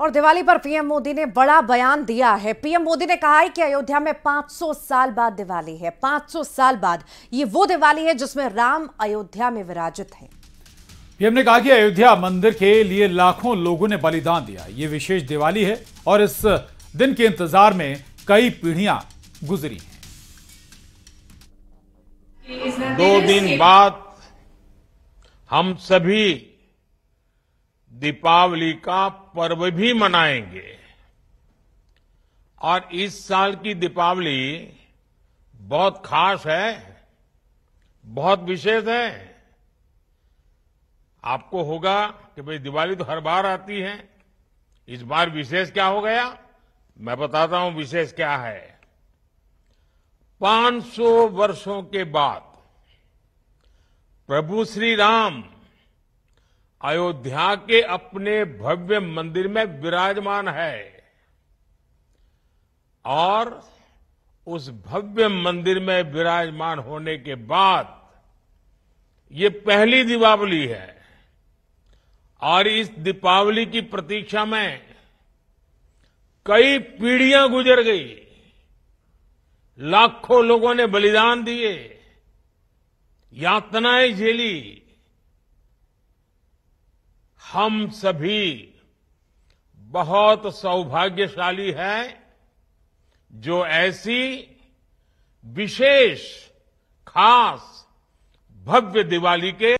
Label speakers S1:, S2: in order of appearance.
S1: और दिवाली पर पीएम मोदी ने बड़ा बयान दिया है पीएम मोदी ने कहा है कि अयोध्या में 500 साल बाद दिवाली है 500 साल बाद ये वो दिवाली है जिसमें राम अयोध्या में विराजित है
S2: पीएम ने कहा कि अयोध्या मंदिर के लिए लाखों लोगों ने बलिदान दिया ये विशेष दिवाली है और इस दिन के इंतजार में कई पीढ़ियां गुजरी हैं
S3: दो दिन बाद
S2: हम सभी
S3: दीपावली का पर्व भी मनाएंगे और इस साल की दीपावली बहुत खास है बहुत विशेष है आपको होगा कि भाई दिवाली तो हर बार आती है इस बार विशेष क्या हो गया मैं बताता हूं विशेष क्या है 500 वर्षों के बाद प्रभु श्री राम अयोध्या के अपने भव्य मंदिर में विराजमान है और उस भव्य मंदिर में विराजमान होने के बाद ये पहली दीपावली है और इस दीपावली की प्रतीक्षा में कई पीढ़ियां गुजर गई लाखों लोगों ने बलिदान दिए यातनाएं झेली हम सभी बहुत सौभाग्यशाली हैं जो ऐसी विशेष खास भव्य दिवाली के